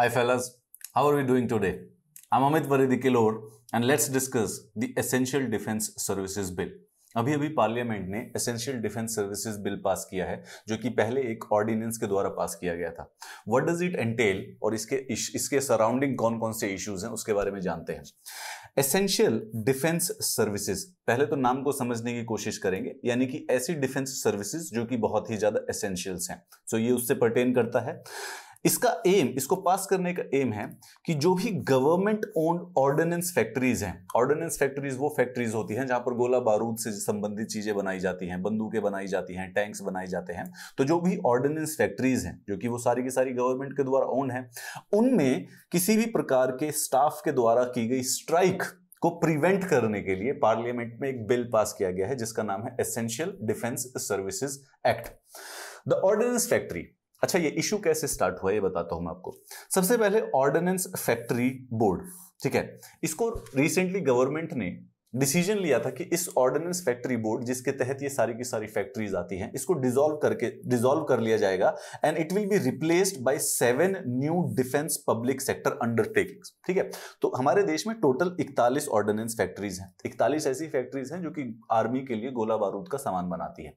Hi fellas, how are we doing today? I'm Amit Varidhi Kilor and let's discuss the Essential Defence Services Bill. अभी अभी parliament ने essential defence services bill pass किया है जो कि पहले एक ऑर्डिनेंस के द्वारा पास किया गया था व्हाट डज इट एंटेल और इसके इसके सराउंडिंग कौन कौन से इश्यूज हैं उसके बारे में जानते हैं एसेंशियल डिफेंस सर्विसेज पहले तो नाम को समझने की कोशिश करेंगे यानी कि ऐसी डिफेंस सर्विसेज जो कि बहुत ही ज्यादा एसेंशियल्स हैं सो so ये उससे परटेन करता है इसका एम इसको पास करने का एम है कि जो भी गवर्नमेंट ओन्ड ऑर्डिनेंस फैक्ट्रीज हैं ऑर्डिनेंस फैक्ट्रीज वो फैक्ट्रीज होती हैं जहां पर गोला बारूद से संबंधित चीजें बनाई जाती हैं बंदूकें बनाई जाती हैं टैंक्स बनाए जाते हैं तो जो भी ऑर्डिनेंस फैक्ट्रीज हैं जो कि वो सारी की सारी गवर्नमेंट के द्वारा ओन है उनमें किसी भी प्रकार के स्टाफ के द्वारा की गई स्ट्राइक को प्रिवेंट करने के लिए पार्लियामेंट में एक बिल पास किया गया है जिसका नाम है essential defence services act the ordnance factory अच्छा ये इशू कैसे स्टार्ट हुआ ये बताता हूं मैं आपको सबसे पहले ऑर्डिनेंस फैक्ट्री बोर्ड ठीक है इसको रिसेंटली गवर्नमेंट ने डिसीजन लिया था कि इस ऑर्डिनेंस फैक्ट्री बोर्ड जिसके तहत ये सारी की सारी फैक्ट्रीज आती हैं इसको डिसॉल्व करके डिसॉल्व कर लिया जाएगा and it will be replaced by seven new defence public sector undertakings ठीक है तो हमारे देश में टोटल 41 ऑर्डिनेंस फैक्ट्रीज हैं 41 ऐसी फैक्ट्रीज हैं जो कि आर्मी के लिए गोला बारूद का सामान बनाती है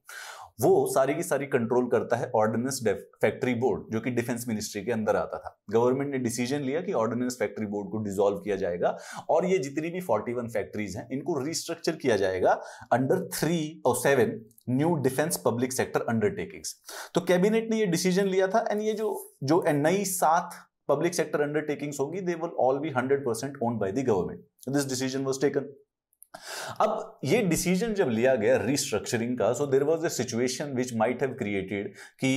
वो सारी की सारी कंट्रोल करता है ऑर्डिनेंस फैक्ट्री बोर्ड जो कि डिफेंस मिनिस्ट्री के अंदर आता था गवर्नमेंट ने डिसीजन लिया कि ऑर्डिनेंस फैक्ट्री बोर्ड को डिसॉल्व किया जाएगा और ये जितनी भी 41 फैक्ट्रीज हैं इनको रिस्ट्रक्चर किया जाएगा अंडर थ्री और seven new defence public sector undertakings तो कैबिनेट ने ये डिसीजन लिया था एंड ये जो जो नई सात पब्लिक सेक्टर अंडरटेकिंग्स होगी they will all be hundred percent own by the government this decision was taken अब ये डिसीजन जब लिया गया रिस्ट्रक्चरिंग का so there was a situation which might have created कि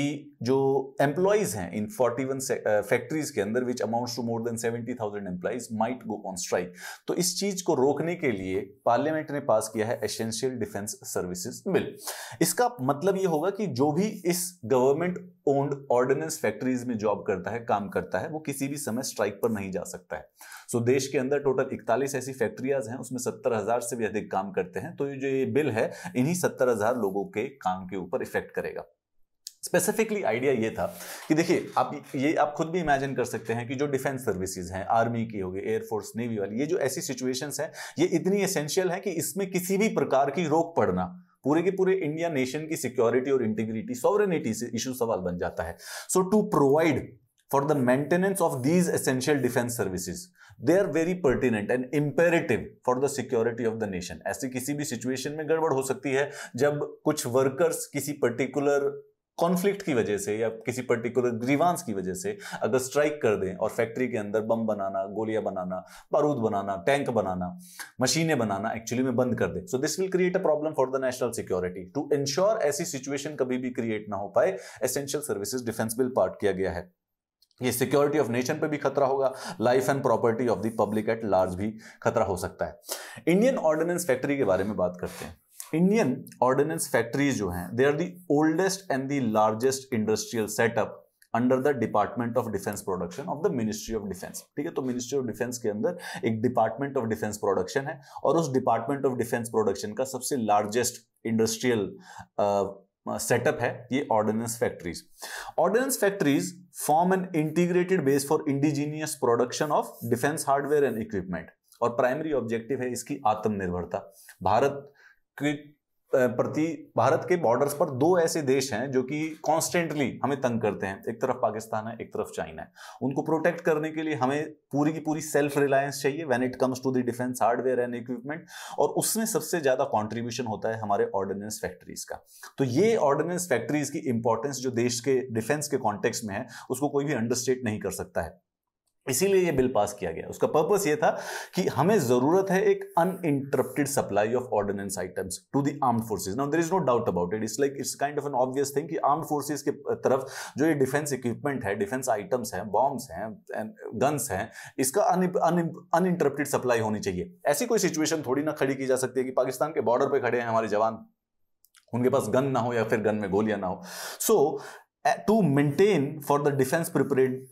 जो एम्प्लॉयज हैं इन 41 फैक्ट्रीज के अंदर which amounts to more than 70,000 employees might go on strike तो इस चीज को रोकने के लिए पार्लियामेंट ने पास किया है एसेंशियल डिफेंस सर्विसेज बिल इसका मतलब ये होगा कि जो भी इस गवर्नमेंट ओन्ड ऑर्डिनेंस फैक्ट्रीज में जॉब करता है काम करता है वो किसी भी समय स्ट्राइक पर नहीं जा सकता है सो so, देश के अंदर टोटल इकतालीस ऐसी फैक्ट्रियाज हैं उसमें सत्तर हजार हजार से भी अधिक काम करते हैं तो ये जो ये बिल है इन्हीं सत्तर हजार लोगों के काम के ऊपर इफेक्ट करेगा स्पेसिफिकली आइडिया ये था कि देखिए आप ये आप खुद भी इमेजिन कर सकते हैं कि जो डिफेंस सर्विसेज हैं आर्मी की होगी एयरफोर्स नेवी वाली ये जो ऐसी सिचुएशंस हैं ये इतनी एसेंशियल है कि इसमें किसी भी प्रकार की रोक पड़ना पूरे के पूरे इंडिया नेशन की सिक्योरिटी और इंटीग्रिटी सॉवरेनिटी से इशू सवाल बन जाता है so to provide for the maintenance of these essential defense services. They are very pertinent and imperative for the security of the nation. ऐसी किसी भी सिचुएशन में गड़बड़ हो सकती है जब कुछ वर्कर्स किसी पर्टिकुलर कॉन्फ्लिक्ट की वजह से या किसी पर्टिकुलर ग्रीवांस की वजह से अगर स्ट्राइक कर दें और फैक्ट्री के अंदर बम बनाना गोलियां बनाना बारूद बनाना टैंक बनाना मशीनें बनाना एक्चुअली में बंद कर दें so this will create a problem for the national security to ensure ऐसी सिचुएशन कभी भी क्रिएट ना हो पाए essential services defence bill passed किया गया है ये सिक्योरिटी ऑफ नेशन पे भी खतरा होगा life and property of the public at large भी खतरा हो सकता है इंडियन ऑर्डिनेंस फैक्ट्री के बारे में बात करते हैं इंडियन ऑर्डिनेंस फैक्ट्रीज जो हैं they are the oldest and the largest industrial setup under the department of defence production of the ministry of defence ठीक है तो मिनिस्ट्री ऑफ डिफेंस के अंदर एक डिपार्टमेंट ऑफ डिफेंस प्रोडक्शन है और उस डिपार्टमेंट ऑफ डिफेंस प्रोडक्शन का सबसे लार्जेस्ट इंडस्ट्रियल सेटअप है ये ordnance factories ordnance factories form an integrated base for indigenous production of defence hardware and equipment और प्राइमरी ऑब्जेक्टिव है इसकी आत्मनिर्भरता भारत प्रति भारत के बॉर्डर्स पर दो ऐसे देश हैं जो कि कॉन्स्टेंटली हमें तंग करते हैं एक तरफ पाकिस्तान है एक तरफ चाइना है उनको प्रोटेक्ट करने के लिए हमें पूरी की पूरी सेल्फ रिलायंस चाहिए when it comes to the defence hardware and equipment और उसमें सबसे ज़्यादा कॉन्ट्रीब्यूशन होता है हमारे ऑर्डिनेंस फैक्ट्रीज का तो ये ऑर्डिनेंस फैक्ट्रीज की इंपॉर्टेंस जो देश के डिफेंस के कॉन्टेक्स में है उसको कोई भी अंडरस्टेट नहीं कर सकता है इसीलिए ये बिल पास किया गया उसका पर्पस ये था कि हमें जरूरत है एक uninterrupted supply of ordnance items to the arm forces now there is no doubt about it it's like it's kind of an obvious thing कि आर्म फोर्सेज के तरफ जो ये डिफेंस इक्विपमेंट है डिफेंस आइटम्स हैं बॉम्ब्स हैं guns हैं इसका अनइंटरप्टेड सप्लाई होनी चाहिए ऐसी कोई सिचुएशन थोड़ी ना खड़ी की जा सकती है कि पाकिस्तान के बॉर्डर पर खड़े हैं हमारे जवान उनके पास गन ना हो या फिर गन में गोलियां ना हो so to maintain for the defence prepared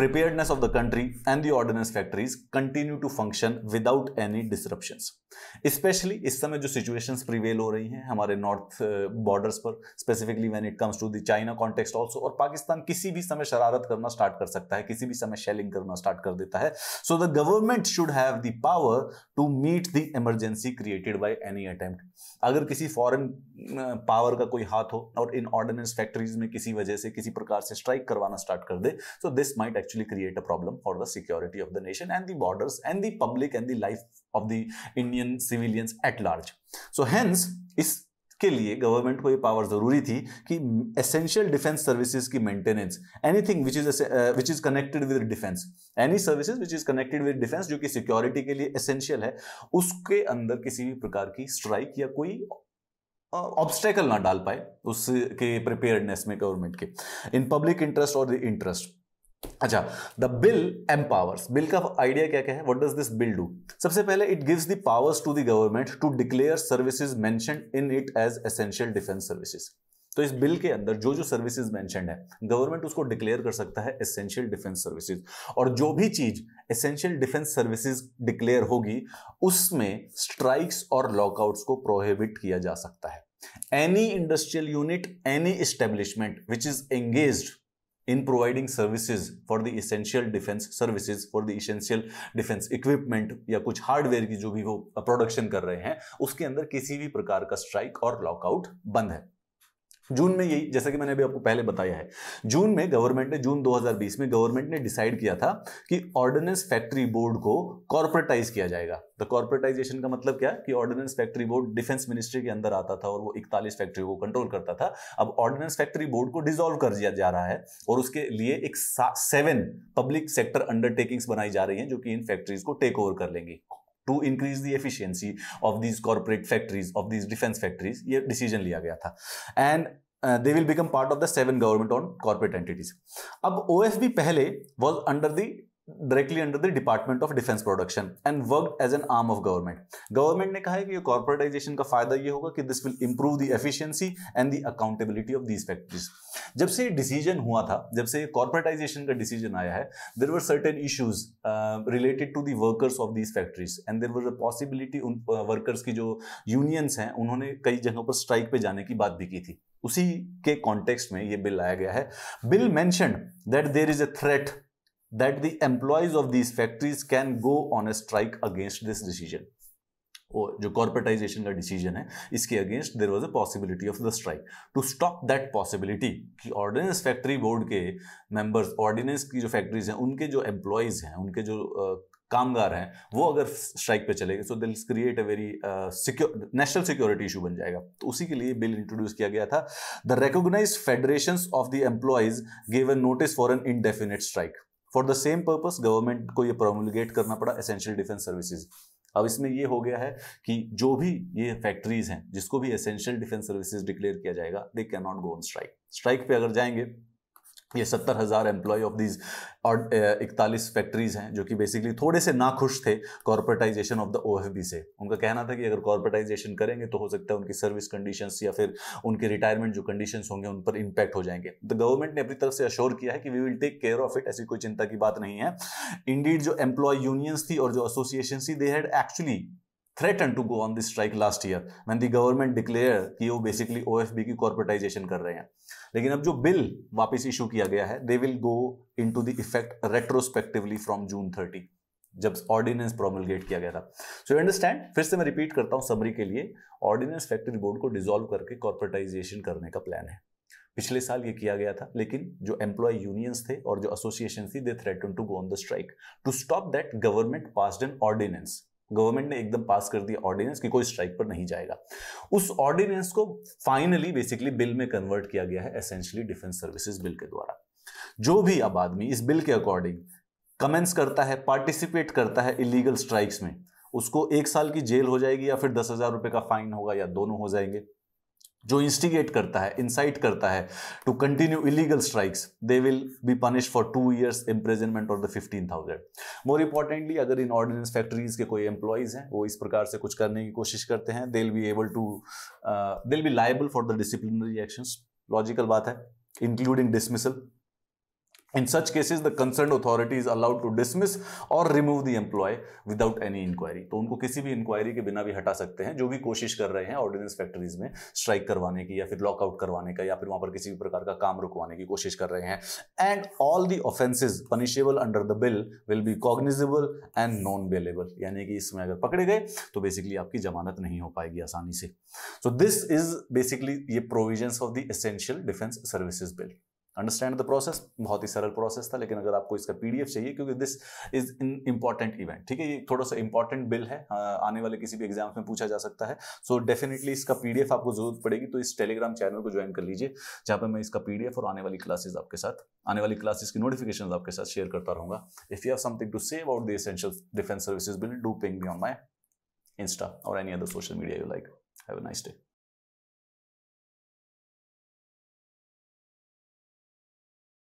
preparedness of the country and the ordnance factories continue to function without any disruptions. Specially इस समय जो सिचुएशंस प्रिवेल हो रही हैं हमारे नॉर्थ बॉर्डर्स uh, पर specifically when it comes to the China context also और पाकिस्तान किसी भी समय शरारत करना स्टार्ट कर सकता है किसी भी समय शेलिंग करना स्टार्ट कर देता है so the government should have the power to meet the emergency created by any attempt अगर किसी फॉरेन पावर uh, का कोई हाथ हो और इन ऑर्डिनेंस फैक्ट्रीज में किसी वजह से किसी प्रकार से स्ट्राइक करवाना स्टार्ट कर दे so this might actually create a problem for the security of the nation and the borders and the public and the life of the Indian civilians at large. So hence, is के लिए government को ये power जरूरी थी कि essential defence services की maintenance anything which is which is connected with defence any services which is connected with defence जो कि सिक्योरिटी के लिए एसेंशियल है उसके अंदर किसी भी प्रकार की स्ट्राइक या कोई ऑब्स्टेकल ना डाल पाए उसके प्रिपेयरनेस में गवर्नमेंट के इन पब्लिक इंटरेस्ट और द इंटरेस्ट अच्छा द बिल एम्पावर्स बिल का आइडिया क्या क्या है what does this bill do सबसे पहले it gives the powers to the government to declare services mention in it as essential defence services तो इस बिल के अंदर जो जो सर्विसेज मेंशन है गवर्नमेंट उसको डिक्लेयर कर सकता है एसेंशियल डिफेंस सर्विसेज और जो भी चीज एसेंशियल डिफेंस सर्विसेज डिक्लेयर होगी उसमें स्ट्राइक्स और लॉकआउट्स को प्रोहिबिट किया जा सकता है any industrial unit any establishment which is engaged in providing services for the essential defense services for the essential defense equipment या कुछ हार्डवेयर की जो भी वो प्रोडक्शन कर रहे हैं उसके अंदर किसी भी प्रकार का स्ट्राइक और लॉकआउट बंद है जून में यही जैसा कि मैंने अभी आपको पहले बताया है जून में गवर्नमेंट ने जून 2020 में गवर्नमेंट ने डिसाइड किया था कि ऑर्डिनेंस फैक्ट्री बोर्ड को कॉर्पोरेटाइज किया जाएगा द कॉर्पोरेटाइजेशन का मतलब क्या कि ordnance factory board defence ministry के अंदर आता था और वो इकतालीस फैक्ट्री को कंट्रोल करता था अब ऑर्डिनेंस फैक्ट्री बोर्ड को डिजोल्व कर दिया जा रहा है और उसके लिए एक सेवन पब्लिक सेक्टर अंडरटेकिंग्स बनाई जा रही है जो कि इन फैक्ट्रीज को टेक ओवर कर लेंगी to increase the efficiency of these corporate factories of these defense factories ye decision liya gaya and uh, they will become part of the seven government owned corporate entities ab ofb pehle was under the directly under the department of defence production and work as an arm of government government ने कहा है कि corporatisation का फायदा यह होगा कि this will improve the efficiency and the accountability of these factories जब से डिसीजन हुआ था जब से कॉर्पोरेटाइजेशन का डिसीजन आया है there were certain issues related to workers of these factories and there were a possibility उन वर्कर्स uh, की जो यूनियंस हैं उन्होंने कई जगहों पर स्ट्राइक पर जाने की बात भी की थी उसी के कॉन्टेक्स्ट में यह बिल लाया गया है bill mention that there is a threat that the employees of these factories can go on a strike against this decision. जो कॉर्पोरेटाइजेशन का डिसीजन है इसके against there was a possibility of the strike to stop that possibility कि ordnance factory board के members ordnance की जो factories हैं उनके जो एम्प्लॉयज़ हैं उनके जो कामगार हैं वो अगर स्ट्राइक पे चले गए सो दिल्स create a very secure national security issue बन जाएगा तो उसी के लिए बिल इंट्रोड्यूस किया गया था the recognize federation of the employees give a notice for an indefinite strike for the same purpose government को ये प्रोमुलगेट करना पड़ा एसेंशियल डिफेंस सर्विसेज अब इसमें ये हो गया है कि जो भी ये फैक्ट्रीज हैं जिसको भी एसेंशियल डिफेंस सर्विसेज डिक्लेयर किया जाएगा they can not go on strike strike पे अगर जाएंगे ये सत्तर हज़ार एम्प्लॉय ऑफ दीज और इकतालीस फैक्ट्रीज हैं जो कि बेसिकली थोड़े से नाखुश थे कॉर्पोरेटाइजेशन ऑफ द बी से उनका कहना था कि अगर कॉर्पोरेटाइजेशन करेंगे तो हो सकता है उनकी सर्विस कंडीशंस या फिर उनके रिटायरमेंट जो कंडीशंस होंगे उन पर इम्पैक्ट हो जाएंगे द गवर्नमेंट ने अपनी तरफ से अश्योर किया है कि we will take care of it ऐसी कोई चिंता की बात नहीं है इंडीड जो एम्प्लॉय यूनियंस थी और जो एसोसिएशन थी they had actually threatened to go on this strike last year when the government declared कि वो basically OFB की corporatization कर रहे हैं लेकिन अब जो bill वापस issue किया गया है they will go into the effect retrospectively from June 30 जब ऑर्डिनेंस प्रोमलगेट किया गया था सो यू अंडरस्टैंड फिर से मैं रिपीट करता हूं समरी के लिए ऑर्डिनेंस फैक्ट्री बोर्ड को डिसॉल्व करके कॉर्पोरेटाइजेशन करने का प्लान है पिछले साल ये किया गया था लेकिन जो एम्प्लॉय यूनियंस थे और जो एसोसिएशन थी they threaten to go on the strike to stop that government passed an ordinance government ने एकदम पास कर दिया ऑर्डिनेंस कि कोई स्ट्राइक पर नहीं जाएगा उस ऑर्डिनेंस को फाइनली बेसिकली बिल में कन्वर्ट किया गया है एसेंशियली डिफेंस सर्विसेज बिल के द्वारा जो भी अब आदमी इस बिल के अकॉर्डिंग कमेंट्स करता है पार्टिसिपेट करता है इलीगल स्ट्राइक्स में उसको एक साल की जेल हो जाएगी या फिर दस हजार रुपए का फाइन होगा या दोनों हो जाएंगे जो इंस्टिगेट करता है इंसाइट करता है to continue illegal strikes they will be punish for two years imprisonment और the fifteen thousand more importantly अगर इन ऑर्डिनेंस फैक्ट्रीज के कोई एम्प्लॉयज हैं वो इस प्रकार से कुछ करने की कोशिश करते हैं they be able to they be liable for the disciplinary action logical बात है including dismissal In such cases, the concerned authority is allowed to dismiss or remove the employee without any inquiry. तो उनको किसी भी inquiry के बिना भी हटा सकते हैं जो भी कोशिश कर रहे हैं ऑर्डिनेंस फैक्ट्रीज में स्ट्राइक करवाने की या फिर लॉकआउट करवाने का या फिर वहां पर किसी भी प्रकार का काम रुकवाने की कोशिश कर रहे हैं and all the offences punishable under the bill will be cognizable and non bailable यानी कि इसमें अगर पकड़े गए तो बेसिकली आपकी जमानत नहीं हो पाएगी आसानी से सो दिस इज बेसिकली ये provision of the essential defence services bill understand the process बहुत ही सरल प्रोसेस था लेकिन अगर आपको इसका पीडीएफ चाहिए क्योंकि this is an important event ठीक है ये थोड़ा सा इंपॉर्टेंट बिल है हाँ, आने वाले किसी भी एग्जाम्स में पूछा जा सकता है सो so, डेफिनेटली इसका पीडीएफ आपको जरूरत पड़ेगी तो इस टेलीग्राम चैनल को ज्वाइन कर लीजिए जहाँ पर मैं इसका पीडीएफ और आने वाली क्लासेज आपके साथ आने वाली क्लासेज की नोटिफिकेशन आपके साथ शेयर करता रहूंगा if you have something to say out the essential defence services bill do ping me on my insta और any other social media you like have a nice day